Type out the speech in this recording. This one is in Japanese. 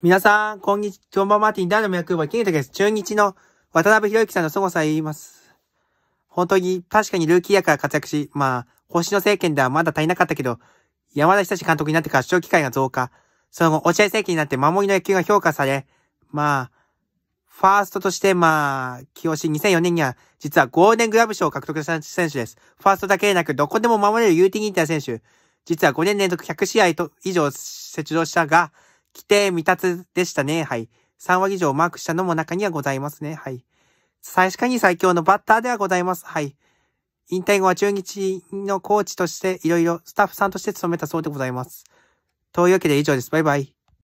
皆さん、こんにちは、こんーマーティンダーの役は、キネタです。中日の渡辺博之さんの凄さ言います。本当に、確かにルーキー役が活躍し、まあ、星野政権ではまだ足りなかったけど、山田久志監督になってから機会が増加。その後、落合政権になって守りの野球が評価され、まあ、ファーストとして、まあ、清し2004年には、実はゴールデングラブ賞を獲得した選手です。ファーストだけでなく、どこでも守れるユーティギンター選手。実は5年連続100試合と以上接場したが、規定未達でしたね。はい。3割以上マークしたのも中にはございますね。はい。確かに最強のバッターではございます。はい。引退後は中日のコーチとしていろいろスタッフさんとして務めたそうでございます。というわけで以上です。バイバイ。